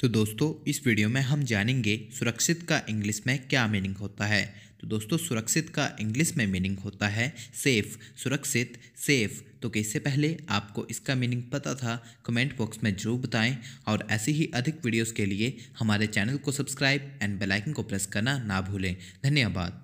तो दोस्तों इस वीडियो में हम जानेंगे सुरक्षित का इंग्लिश में क्या मीनिंग होता है तो दोस्तों सुरक्षित का इंग्लिश में मीनिंग होता है सेफ़ सुरक्षित सेफ़ तो कैसे पहले आपको इसका मीनिंग पता था कमेंट बॉक्स में जरूर बताएं और ऐसी ही अधिक वीडियोस के लिए हमारे चैनल को सब्सक्राइब एंड बेलाइकन को प्रेस करना ना भूलें धन्यवाद